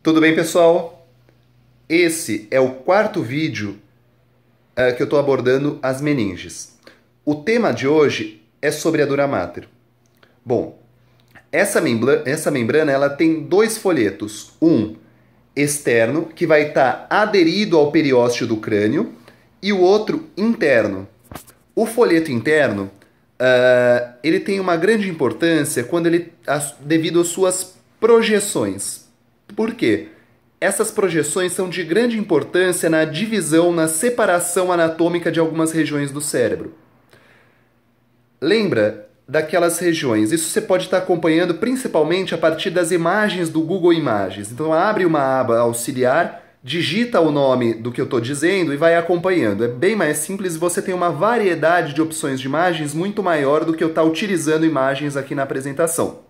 Tudo bem, pessoal? Esse é o quarto vídeo uh, que eu estou abordando as meninges. O tema de hoje é sobre a dura mater. Bom, essa, membra essa membrana ela tem dois folhetos. Um externo, que vai estar tá aderido ao periósteo do crânio, e o outro interno. O folheto interno uh, ele tem uma grande importância quando ele, as, devido às suas projeções. Por quê? Essas projeções são de grande importância na divisão, na separação anatômica de algumas regiões do cérebro. Lembra daquelas regiões? Isso você pode estar acompanhando principalmente a partir das imagens do Google Imagens. Então abre uma aba auxiliar, digita o nome do que eu estou dizendo e vai acompanhando. É bem mais simples e você tem uma variedade de opções de imagens muito maior do que eu estar tá utilizando imagens aqui na apresentação.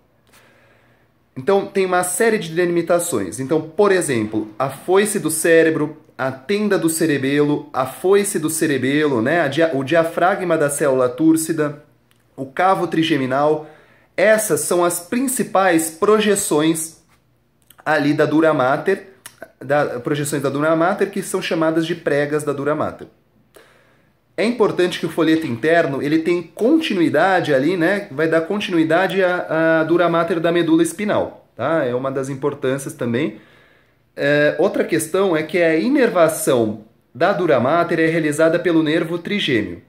Então, tem uma série de delimitações. Então, por exemplo, a foice do cérebro, a tenda do cerebelo, a foice do cerebelo, né? Dia o diafragma da célula túrcida, o cavo trigeminal. Essas são as principais projeções ali da dura mater, da, projeções da dura mater que são chamadas de pregas da dura mater é importante que o folheto interno ele tem continuidade ali, né? Vai dar continuidade à, à dura mater da medula espinal, tá? É uma das importâncias também. É, outra questão é que a inervação da dura mater é realizada pelo nervo trigêmeo.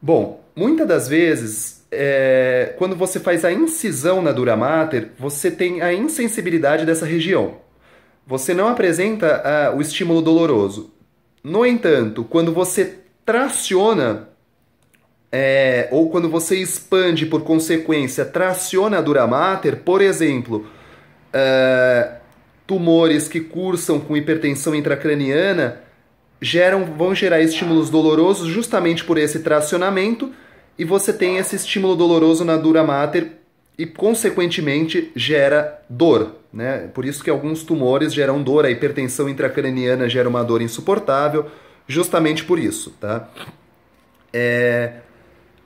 Bom, muitas das vezes, é, quando você faz a incisão na dura mater, você tem a insensibilidade dessa região. Você não apresenta ah, o estímulo doloroso. No entanto, quando você traciona, é, ou quando você expande por consequência, traciona a dura mater, por exemplo, é, tumores que cursam com hipertensão intracraniana geram, vão gerar estímulos dolorosos justamente por esse tracionamento, e você tem esse estímulo doloroso na dura mater e, consequentemente, gera dor. Né? Por isso que alguns tumores geram dor, a hipertensão intracraniana gera uma dor insuportável, justamente por isso, tá? É...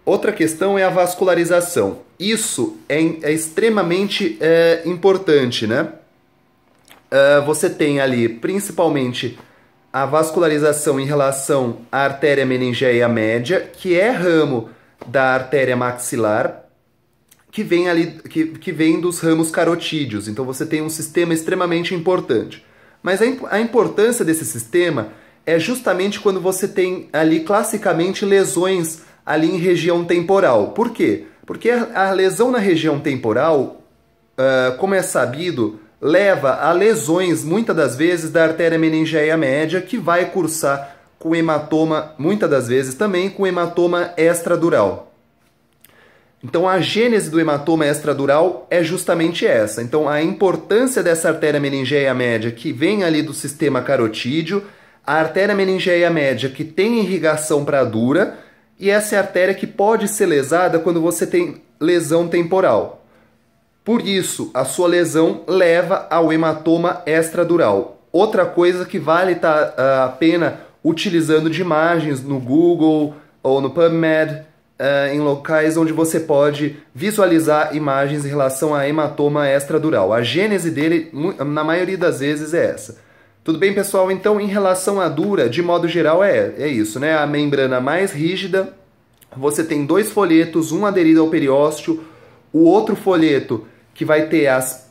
Outra questão é a vascularização. Isso é, é extremamente é, importante, né? É, você tem ali principalmente a vascularização em relação à artéria meningeia média, que é ramo da artéria maxilar, que vem ali que, que vem dos ramos carotídeos. Então você tem um sistema extremamente importante. Mas a, a importância desse sistema é justamente quando você tem ali classicamente lesões ali em região temporal. Por quê? Porque a lesão na região temporal, uh, como é sabido, leva a lesões, muitas das vezes, da artéria meningeia média, que vai cursar com hematoma, muitas das vezes também com hematoma extradural. Então a gênese do hematoma extradural é justamente essa. Então a importância dessa artéria meningeia média que vem ali do sistema carotídeo a artéria meningeia média que tem irrigação para dura e essa é a artéria que pode ser lesada quando você tem lesão temporal. Por isso, a sua lesão leva ao hematoma extradural. Outra coisa que vale tá, a pena utilizando de imagens no Google ou no PubMed, uh, em locais onde você pode visualizar imagens em relação a hematoma extradural. A gênese dele, na maioria das vezes, é essa. Tudo bem, pessoal? Então, em relação à dura, de modo geral é, é isso, né? A membrana mais rígida, você tem dois folhetos, um aderido ao periósteo, o outro folheto que vai ter as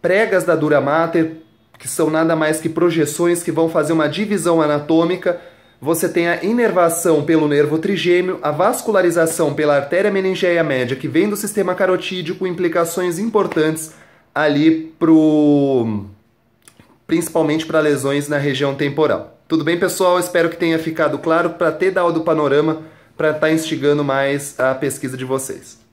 pregas da dura mater, que são nada mais que projeções que vão fazer uma divisão anatômica. Você tem a inervação pelo nervo trigêmeo, a vascularização pela artéria meningeia média, que vem do sistema carotídeo, com implicações importantes ali pro principalmente para lesões na região temporal. Tudo bem, pessoal? Espero que tenha ficado claro para ter dado o panorama para estar tá instigando mais a pesquisa de vocês.